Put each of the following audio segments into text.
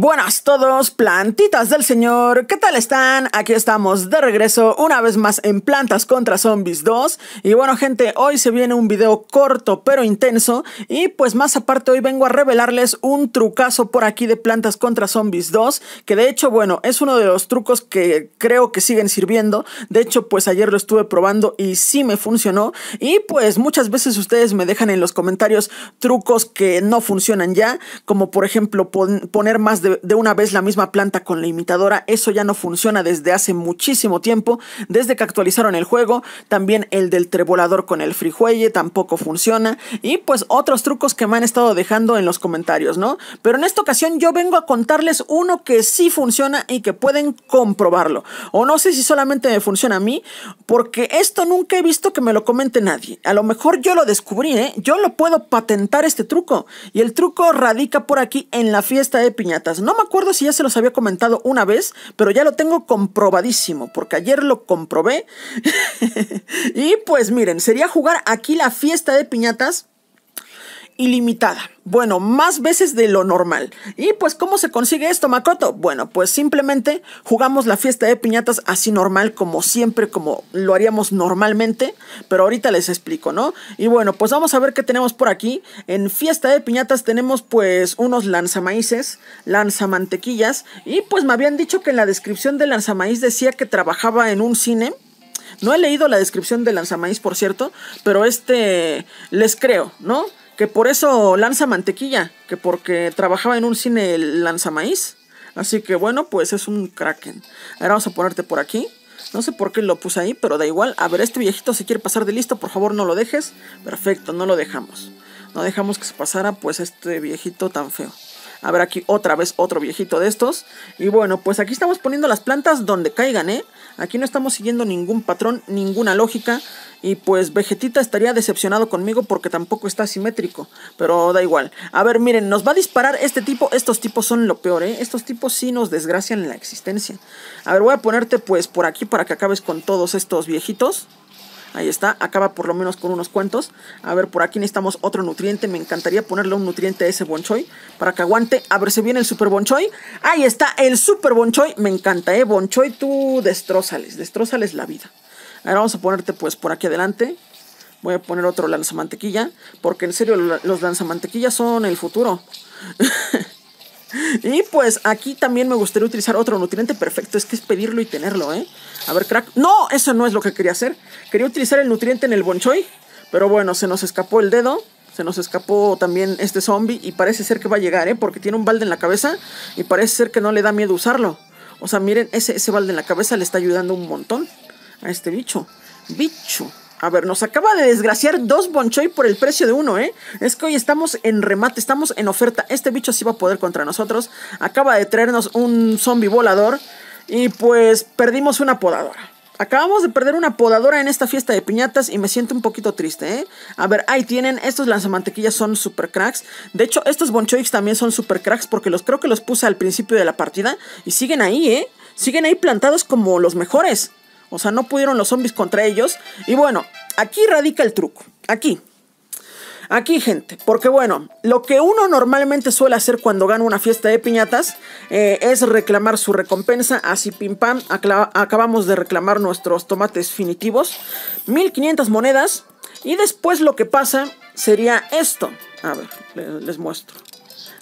buenas todos, plantitas del señor, ¿qué tal están? Aquí estamos de regreso una vez más en Plantas contra Zombies 2 Y bueno gente, hoy se viene un video corto pero intenso Y pues más aparte hoy vengo a revelarles un trucazo por aquí de Plantas contra Zombies 2 Que de hecho bueno, es uno de los trucos que creo que siguen sirviendo De hecho pues ayer lo estuve probando y sí me funcionó Y pues muchas veces ustedes me dejan en los comentarios trucos que no funcionan ya Como por ejemplo poner más de de, una vez la misma planta con la imitadora. Eso ya no funciona desde hace muchísimo tiempo. Desde que actualizaron el juego, también el del trebolador con el frijuelle tampoco funciona. Y pues otros trucos que me han estado dejando en los comentarios, ¿no? Pero en esta ocasión yo vengo a contarles uno que sí funciona y que pueden comprobarlo. O no sé si solamente me funciona a mí, porque esto nunca he visto que me lo comente nadie. A lo mejor yo lo descubrí, ¿eh? Yo lo puedo patentar este truco. Y el truco radica por aquí en la fiesta de piñatas. No me acuerdo si ya se los había comentado una vez, pero ya lo tengo comprobadísimo, porque ayer lo comprobé. y pues miren, sería jugar aquí la fiesta de piñatas ilimitada. Bueno, más veces de lo normal. ¿Y pues cómo se consigue esto, Makoto? Bueno, pues simplemente jugamos la fiesta de piñatas así normal, como siempre, como lo haríamos normalmente. Pero ahorita les explico, ¿no? Y bueno, pues vamos a ver qué tenemos por aquí. En fiesta de piñatas tenemos pues unos lanzamaíces, lanzamantequillas. Y pues me habían dicho que en la descripción del lanzamaíz decía que trabajaba en un cine. No he leído la descripción del lanzamaíz, por cierto, pero este les creo, ¿no? que por eso lanza mantequilla, que porque trabajaba en un cine lanza maíz. Así que bueno, pues es un kraken. Ahora vamos a ponerte por aquí. No sé por qué lo puse ahí, pero da igual. A ver, este viejito si quiere pasar de listo, por favor no lo dejes. Perfecto, no lo dejamos. No dejamos que se pasara pues este viejito tan feo. A ver aquí otra vez otro viejito de estos. Y bueno, pues aquí estamos poniendo las plantas donde caigan, ¿eh? Aquí no estamos siguiendo ningún patrón, ninguna lógica. Y pues Vegetita estaría decepcionado conmigo porque tampoco está simétrico. Pero da igual. A ver, miren, nos va a disparar este tipo. Estos tipos son lo peor, ¿eh? Estos tipos sí nos desgracian la existencia. A ver, voy a ponerte pues por aquí para que acabes con todos estos viejitos. Ahí está, acaba por lo menos con unos cuantos. A ver, por aquí necesitamos otro nutriente. Me encantaría ponerle un nutriente a ese bonchoy para que aguante. A ver, si viene el super bonchoy. Ahí está, el super bonchoy. Me encanta, ¿eh? Bonchoy, tú destrozales, destrozales la vida. Ahora vamos a ponerte pues por aquí adelante. Voy a poner otro lanzamantequilla. Porque en serio, los lanzamantequillas son el futuro. Y pues aquí también me gustaría utilizar otro nutriente perfecto, es que es pedirlo y tenerlo, ¿eh? A ver, crack. No, eso no es lo que quería hacer. Quería utilizar el nutriente en el bonchoy, pero bueno, se nos escapó el dedo. Se nos escapó también este zombie y parece ser que va a llegar, ¿eh? Porque tiene un balde en la cabeza y parece ser que no le da miedo usarlo. O sea, miren, ese, ese balde en la cabeza le está ayudando un montón a este bicho. Bicho. A ver, nos acaba de desgraciar dos Bonchoy por el precio de uno, ¿eh? Es que hoy estamos en remate, estamos en oferta. Este bicho sí va a poder contra nosotros. Acaba de traernos un zombie volador. Y pues perdimos una podadora. Acabamos de perder una podadora en esta fiesta de piñatas y me siento un poquito triste, ¿eh? A ver, ahí tienen, estos lanzamantequillas son super cracks. De hecho, estos bonchoics también son super cracks porque los creo que los puse al principio de la partida y siguen ahí, ¿eh? Siguen ahí plantados como los mejores. O sea, no pudieron los zombies contra ellos. Y bueno, aquí radica el truco. Aquí. Aquí, gente. Porque bueno, lo que uno normalmente suele hacer cuando gana una fiesta de piñatas eh, es reclamar su recompensa. Así, pim pam, acabamos de reclamar nuestros tomates finitivos. 1500 monedas. Y después lo que pasa sería esto. A ver, les muestro.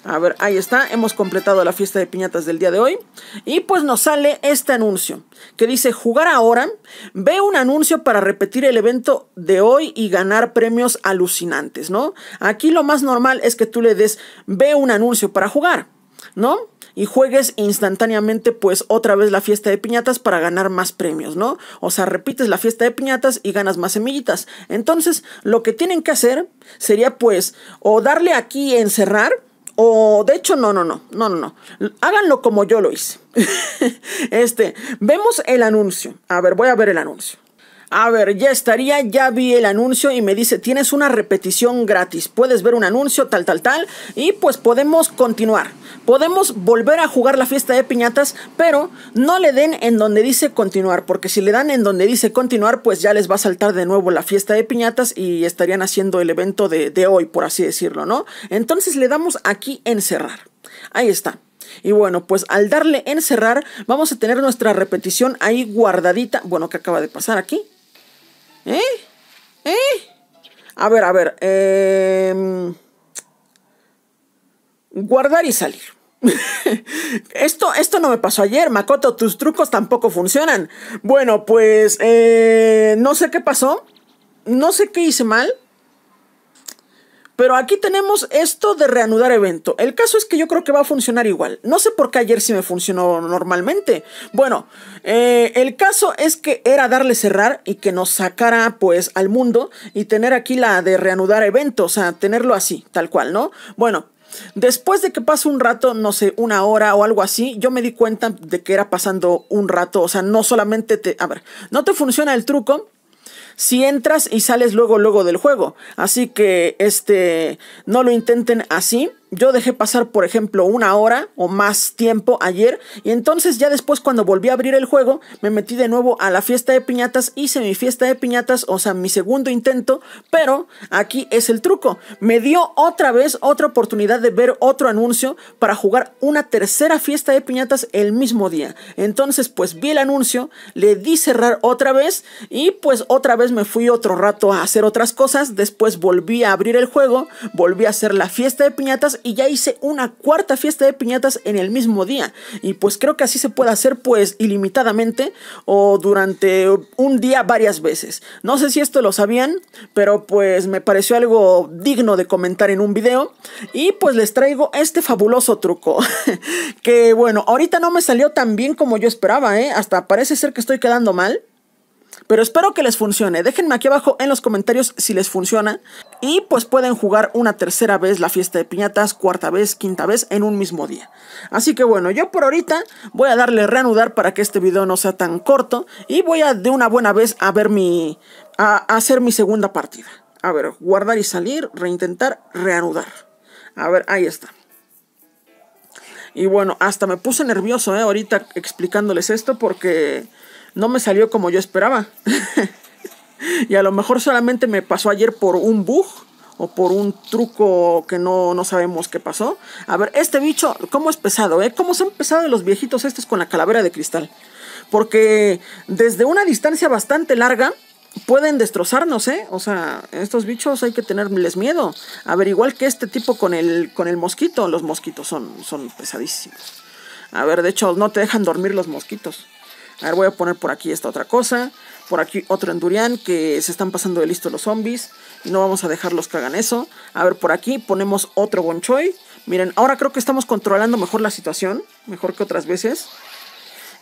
A ver, ahí está, hemos completado la fiesta de piñatas del día de hoy. Y pues nos sale este anuncio que dice, jugar ahora, ve un anuncio para repetir el evento de hoy y ganar premios alucinantes, ¿no? Aquí lo más normal es que tú le des, ve un anuncio para jugar, ¿no? y juegues instantáneamente pues otra vez la fiesta de piñatas para ganar más premios, ¿no? O sea, repites la fiesta de piñatas y ganas más semillitas. Entonces, lo que tienen que hacer sería pues o darle aquí encerrar o de hecho, no, no, no, no, no, no. Háganlo como yo lo hice. este, vemos el anuncio. A ver, voy a ver el anuncio. A ver, ya estaría, ya vi el anuncio y me dice, tienes una repetición gratis, puedes ver un anuncio, tal, tal, tal, y pues podemos continuar. Podemos volver a jugar la fiesta de piñatas, pero no le den en donde dice continuar, porque si le dan en donde dice continuar, pues ya les va a saltar de nuevo la fiesta de piñatas y estarían haciendo el evento de, de hoy, por así decirlo, ¿no? Entonces le damos aquí en cerrar. Ahí está. Y bueno, pues al darle en cerrar, vamos a tener nuestra repetición ahí guardadita. Bueno, que acaba de pasar aquí? ¿Eh? ¿Eh? A ver, a ver. Eh... guardar y salir. esto, esto no me pasó ayer, Makoto, tus trucos tampoco funcionan. Bueno, pues eh, no sé qué pasó, no sé qué hice mal, pero aquí tenemos esto de reanudar evento. El caso es que yo creo que va a funcionar igual. No sé por qué ayer sí me funcionó normalmente. Bueno, eh, el caso es que era darle cerrar y que nos sacara pues al mundo y tener aquí la de reanudar evento, o sea, tenerlo así, tal cual, ¿no? Bueno, Después de que pasó un rato, no sé, una hora o algo así, yo me di cuenta de que era pasando un rato, o sea, no solamente te... A ver, no te funciona el truco si entras y sales luego, luego del juego. Así que, este, no lo intenten así yo dejé pasar, por ejemplo, una hora o más tiempo ayer y entonces ya después cuando volví a abrir el juego me metí de nuevo a la fiesta de piñatas, hice mi fiesta de piñatas, o sea, mi segundo intento, pero aquí es el truco, me dio otra vez otra oportunidad de ver otro anuncio para jugar una tercera fiesta de piñatas el mismo día. Entonces, pues vi el anuncio, le di cerrar otra vez y pues otra vez me fui otro rato a hacer otras cosas, después volví a abrir el juego, volví a hacer la fiesta de piñatas y ya hice una cuarta fiesta de piñatas en el mismo día. Y pues creo que así se puede hacer pues ilimitadamente o durante un día varias veces. No sé si esto lo sabían, pero pues me pareció algo digno de comentar en un video. Y pues les traigo este fabuloso truco. que bueno, ahorita no me salió tan bien como yo esperaba, ¿eh? Hasta parece ser que estoy quedando mal. Pero espero que les funcione. Déjenme aquí abajo en los comentarios si les funciona. Y pues pueden jugar una tercera vez la fiesta de piñatas, cuarta vez, quinta vez en un mismo día. Así que bueno, yo por ahorita voy a darle reanudar para que este video no sea tan corto. Y voy a de una buena vez a ver mi... a, hacer mi segunda partida. A ver, guardar y salir, reintentar, reanudar. A ver, ahí está. Y bueno, hasta me puse nervioso, eh, Ahorita explicándoles esto porque no me salió como yo esperaba. y a lo mejor solamente me pasó ayer por un bug o por un truco que no, no sabemos qué pasó. A ver, este bicho, ¿cómo es pesado? Eh? ¿Cómo son pesados los viejitos estos con la calavera de cristal? Porque desde una distancia bastante larga pueden destrozarnos, ¿eh? O sea, estos bichos hay que tenerles miedo. A ver, igual que este tipo con el, con el mosquito, los mosquitos son, son pesadísimos. A ver, de hecho, no te dejan dormir los mosquitos. A ver, voy a poner por aquí esta otra cosa. Por aquí otro Endurian que se están pasando de listo los zombies. Y no vamos a dejarlos que hagan eso. A ver, por aquí ponemos otro Bonchoy. Miren, ahora creo que estamos controlando mejor la situación. Mejor que otras veces.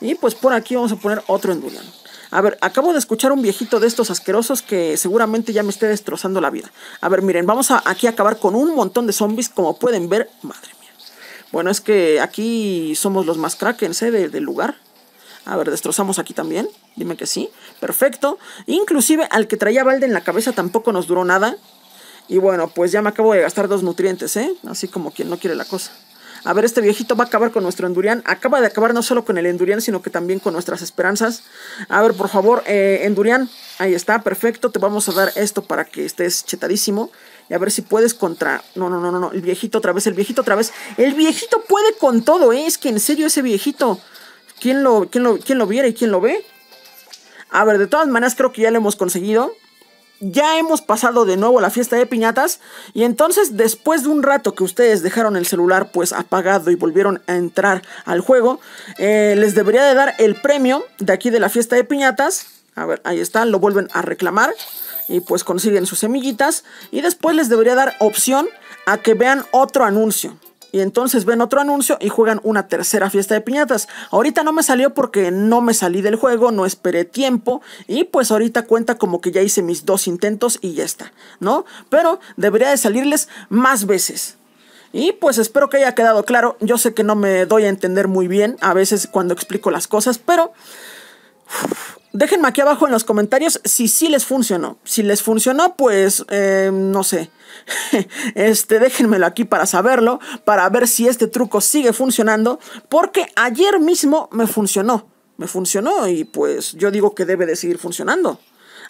Y pues por aquí vamos a poner otro Endurian. A ver, acabo de escuchar un viejito de estos asquerosos que seguramente ya me esté destrozando la vida. A ver, miren, vamos a aquí a acabar con un montón de zombies, como pueden ver. Madre mía. Bueno, es que aquí somos los más Crackense ¿eh? en del lugar. A ver, destrozamos aquí también. Dime que sí. Perfecto. Inclusive al que traía balde en la cabeza tampoco nos duró nada. Y bueno, pues ya me acabo de gastar dos nutrientes, ¿eh? Así como quien no quiere la cosa. A ver, este viejito va a acabar con nuestro Endurian. Acaba de acabar no solo con el Endurian, sino que también con nuestras esperanzas. A ver, por favor, eh, Endurian. Ahí está, perfecto. Te vamos a dar esto para que estés chetadísimo. Y a ver si puedes contra... No, no, no, no, no. El viejito otra vez, el viejito otra vez. El viejito puede con todo, ¿eh? Es que en serio ese viejito... ¿Quién lo, quién lo, lo viera y quién lo ve? A ver, de todas maneras creo que ya lo hemos conseguido. Ya hemos pasado de nuevo a la fiesta de piñatas y entonces después de un rato que ustedes dejaron el celular pues apagado y volvieron a entrar al juego, eh, les debería de dar el premio de aquí de la fiesta de piñatas. A ver, ahí está, lo vuelven a reclamar y pues consiguen sus semillitas y después les debería dar opción a que vean otro anuncio. Y entonces ven otro anuncio y juegan una tercera fiesta de piñatas. Ahorita no me salió porque no me salí del juego, no esperé tiempo y pues ahorita cuenta como que ya hice mis dos intentos y ya está, ¿no? Pero debería de salirles más veces. Y pues espero que haya quedado claro. Yo sé que no me doy a entender muy bien a veces cuando explico las cosas, pero Déjenme aquí abajo en los comentarios si sí les funcionó. Si les funcionó, pues eh, no sé. Este, déjenmelo aquí para saberlo, para ver si este truco sigue funcionando, porque ayer mismo me funcionó. Me funcionó y pues yo digo que debe de seguir funcionando.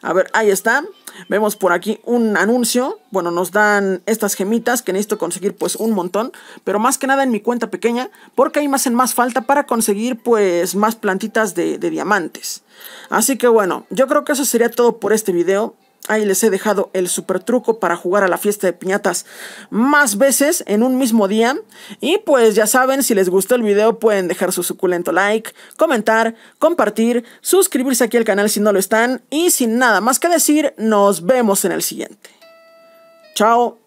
A ver, ahí está. Vemos por aquí un anuncio. Bueno, nos dan estas gemitas que necesito conseguir pues un montón. Pero más que nada en mi cuenta pequeña. Porque ahí más en más falta para conseguir pues más plantitas de, de diamantes. Así que bueno, yo creo que eso sería todo por este video. Ahí les he dejado el super truco para jugar a la fiesta de piñatas más veces en un mismo día. Y pues ya saben, si les gustó el video pueden dejar su suculento like, comentar, compartir, suscribirse aquí al canal si no lo están. Y sin nada más que decir, nos vemos en el siguiente. Chao.